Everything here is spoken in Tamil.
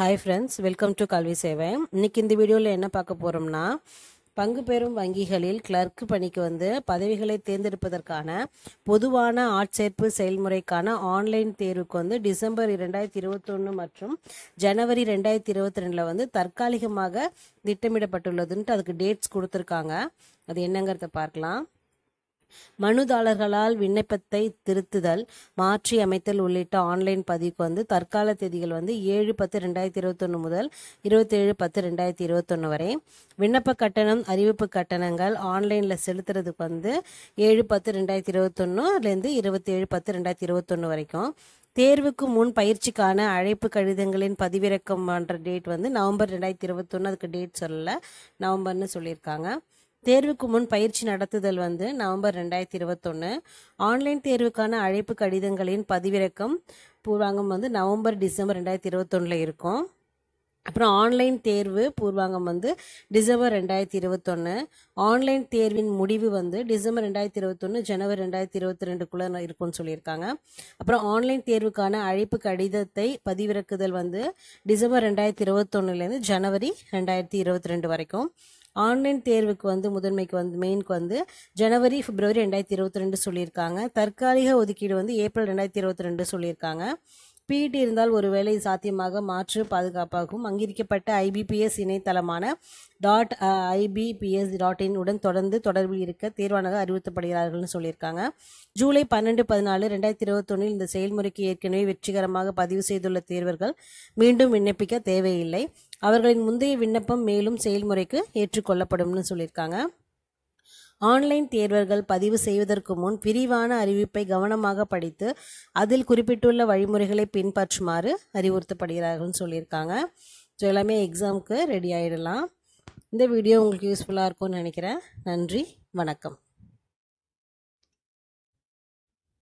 ஹாய் ஃப்ரெண்ட்ஸ் வெல்கம் டு கல்வி சேவை இன்றைக்கி இந்த வீடியோவில் என்ன பார்க்க போகிறோம்னா பங்கு பெறும் வங்கிகளில் கிளர்க் பணிக்கு வந்து பதவிகளை தேர்ந்தெடுப்பதற்கான பொதுவான ஆட்சேர்ப்பு செயல்முறைக்கான ஆன்லைன் தேர்வுக்கு வந்து டிசம்பர் இரண்டாயிரத்தி இருபத்தொன்று மற்றும் ஜனவரி ரெண்டாயிரத்தி இருபத்தி ரெண்டில் வந்து தற்காலிகமாக திட்டமிடப்பட்டுள்ளதுன்ட்டு அதுக்கு டேட்ஸ் கொடுத்துருக்காங்க அது என்னங்கிறத பார்க்கலாம் மனுதாரர்களால் விண்ணப்பத்தை திருத்துதல் மாற்றி அமைத்தல் உள்ளிட்ட ஆன்லைன் பதிவுக்கு வந்து தற்கால தேதிகள் வந்து ஏழு பத்து ரெண்டாயிரத்தி இருபத்தொன்று முதல் இருபத்தேழு பத்து ரெண்டாயிரத்தி இருபத்தொன்று வரை விண்ணப்ப கட்டணம் அறிவிப்பு கட்டணங்கள் ஆன்லைனில் செலுத்துறதுக்கு வந்து ஏழு பத்து ரெண்டாயிரத்தி இருபத்தொன்னுலேருந்து இருபத்தி இருபத்தேழு பத்து ரெண்டாயிரத்தி இருபத்தொன்று வரைக்கும் தேர்வுக்கு முன் பயிற்சிக்கான அழைப்பு கடிதங்களின் பதிவிறக்கம் பண்ணுற டேட் வந்து நவம்பர் ரெண்டாயிரத்தி இருபத்தொன்று அதுக்கு டேட் சொல்லலை நவம்பர்னு சொல்லியிருக்காங்க தேர்வுக்கு முன் பயிற்சி நடத்துதல் வந்து நவம்பர் ரெண்டாயிரத்தி இருபத்தொன்று ஆன்லைன் தேர்வுக்கான அழைப்பு கடிதங்களின் பதிவிறக்கம் பூர்வாங்கம் வந்து நவம்பர் டிசம்பர் ரெண்டாயிரத்தி இருபத்தொன்னில் இருக்கும் அப்புறம் ஆன்லைன் தேர்வு பூர்வாங்கம் வந்து டிசம்பர் ரெண்டாயிரத்தி இருபத்தொன்று ஆன்லைன் தேர்வின் முடிவு வந்து டிசம்பர் ரெண்டாயிரத்தி இருபத்தொன்னு ஜனவரி ரெண்டாயிரத்தி இருபத்தி ரெண்டுக்குள்ள இருக்கும்னு சொல்லியிருக்காங்க அப்புறம் ஆன்லைன் தேர்வுக்கான அழைப்பு கடிதத்தை பதிவிறக்குதல் வந்து டிசம்பர் ரெண்டாயிரத்தி இருபத்தொன்னுலேருந்து ஜனவரி ரெண்டாயிரத்தி இருபத்தி ரெண்டு வரைக்கும் ஆன்லைன் தேர்வுக்கு வந்து முதன்மைக்கு வந்து மெயினுக்கு வந்து ஜனவரி பிப்ரவரி ரெண்டாயிரத்தி இருபத்தி ரெண்டு சொல்லியிருக்காங்க தற்காலிக ஒதுக்கீடு வந்து ஏப்ரல் ரெண்டாயிரத்தி இருபத்தி ரெண்டு சொல்லியிருக்காங்க பிஇடி e இருந்தால் ஒரு வேலை சாத்தியமாக மாற்று பாதுகாப்பாகவும் அங்கீகரிக்கப்பட்ட ஐபிபிஎஸ் இணையதளமான டாட் ஐபிபிஎஸ் டாட் இன் உடன் தொடர்ந்து தொடர்பில் இருக்க தேர்வானக அறிவுறுத்தப்படுகிறார்கள்னு சொல்லியிருக்காங்க ஜூலை பன்னெண்டு பதினாலு ரெண்டாயிரத்தி இருபத்தொன்னில் இந்த செயல்முறைக்கு ஏற்கனவே வெற்றிகரமாக பதிவு செய்துள்ள தேர்வர்கள் மீண்டும் விண்ணப்பிக்க தேவையில்லை அவர்களின் முந்தைய விண்ணப்பம் மேலும் செயல்முறைக்கு ஏற்றுக்கொள்ளப்படும்னு சொல்லியிருக்காங்க ஆன்லைன் தேர்வர்கள் பதிவு செய்வதற்கு முன் விரிவான அறிவிப்பை கவனமாக படித்து அதில் குறிப்பிட்டுள்ள வழிமுறைகளை பின்பற்றுமாறு அறிவுறுத்தப்படுகிறார்கள்னு சொல்லியிருக்காங்க ஸோ எல்லாமே எக்ஸாமுக்கு ரெடி ஆகிடலாம் இந்த வீடியோ உங்களுக்கு யூஸ்ஃபுல்லாக இருக்கும்னு நினைக்கிறேன் நன்றி வணக்கம்